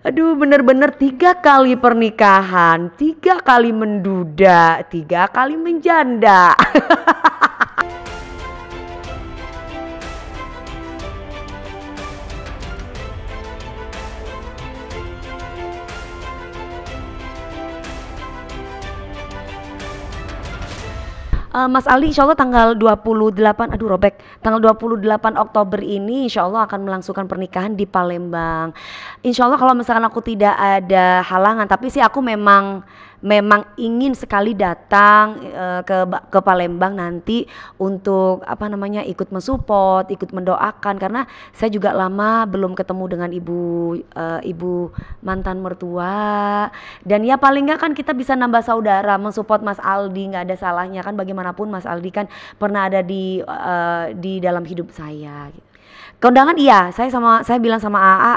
aduh bener-bener tiga kali pernikahan, tiga kali menduda, tiga kali menjanda. uh, Mas Ali insya Allah tanggal 28 aduh robek tanggal 28 Oktober ini insya Allah akan melangsungkan pernikahan di Palembang insya Allah kalau misalkan aku tidak ada halangan tapi sih aku memang memang ingin sekali datang uh, ke ke Palembang nanti untuk apa namanya ikut mensupport, ikut mendoakan karena saya juga lama belum ketemu dengan ibu uh, ibu mantan mertua dan ya paling nggak kan kita bisa nambah saudara mensupport Mas Aldi nggak ada salahnya kan bagaimanapun Mas Aldi kan pernah ada di uh, di dalam hidup saya. Gitu kondangan iya saya sama saya bilang sama AA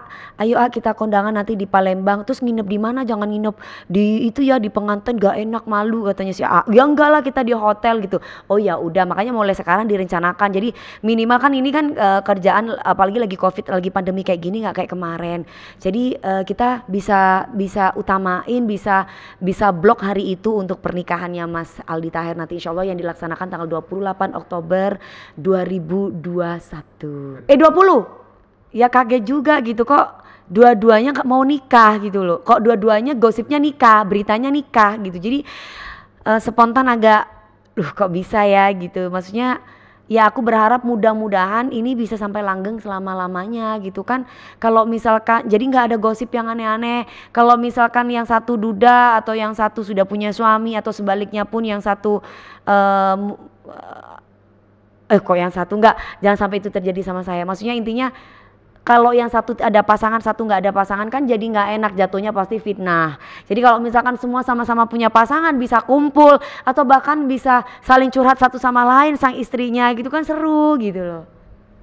ayo A kita kondangan nanti di Palembang terus nginep di mana jangan nginep di itu ya di pengantin gak enak malu katanya si AA. ya enggak lah kita di hotel gitu oh ya udah makanya mulai sekarang direncanakan jadi minimal kan ini kan uh, kerjaan apalagi lagi covid lagi pandemi kayak gini nggak kayak kemarin jadi uh, kita bisa bisa utamain bisa bisa blok hari itu untuk pernikahannya Mas Aldi Tahir nanti insya Allah yang dilaksanakan tanggal 28 Oktober 2021 eh 20 20 ya kaget juga gitu kok dua-duanya mau nikah gitu loh kok dua-duanya gosipnya nikah beritanya nikah gitu jadi uh, spontan agak loh kok bisa ya gitu maksudnya ya aku berharap mudah-mudahan ini bisa sampai langgeng selama-lamanya gitu kan kalau misalkan jadi nggak ada gosip yang aneh-aneh kalau misalkan yang satu duda atau yang satu sudah punya suami atau sebaliknya pun yang satu um, eh kok yang satu enggak jangan sampai itu terjadi sama saya maksudnya intinya kalau yang satu ada pasangan satu enggak ada pasangan kan jadi enggak enak jatuhnya pasti fitnah jadi kalau misalkan semua sama-sama punya pasangan bisa kumpul atau bahkan bisa saling curhat satu sama lain sang istrinya gitu kan seru gitu loh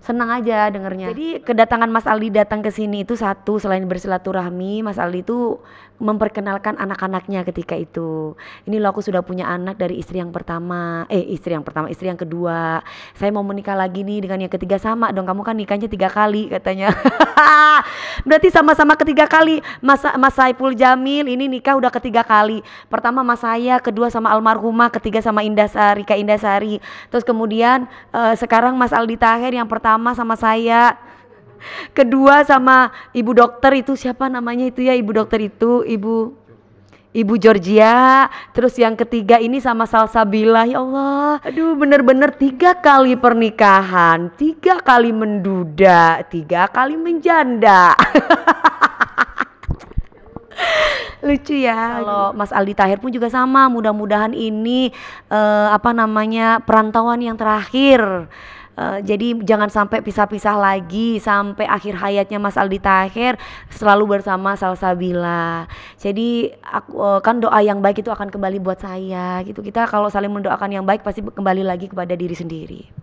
senang aja dengernya. Jadi kedatangan Mas Ali datang ke sini itu satu selain bersilaturahmi, Mas Ali itu memperkenalkan anak-anaknya ketika itu. Ini loh aku sudah punya anak dari istri yang pertama, eh istri yang pertama, istri yang kedua. Saya mau menikah lagi nih dengan yang ketiga sama dong. Kamu kan nikahnya tiga kali katanya. Berarti sama-sama ketiga kali. Mas Mas Saiful Jamil ini nikah udah ketiga kali. Pertama Mas saya, kedua sama almarhumah, ketiga sama Indasari, Kak Indasari. Terus kemudian uh, sekarang Mas Aldi Tahir yang pertama sama saya kedua sama ibu dokter itu siapa namanya itu ya ibu dokter itu ibu Ibu Georgia, terus yang ketiga ini sama Salsabila, ya Allah, aduh bener-bener tiga kali pernikahan, tiga kali menduda, tiga kali menjanda. lucu ya. Kalau Mas Aldi Tahir pun juga sama. Mudah-mudahan ini uh, apa namanya perantauan yang terakhir Uh, jadi jangan sampai pisah-pisah lagi sampai akhir hayatnya Mas Aldi Tahir selalu bersama Salsabila. Jadi aku eh, kan doa yang baik itu akan kembali buat saya gitu. Kita kalau saling mendoakan yang baik pasti kembali lagi kepada diri sendiri.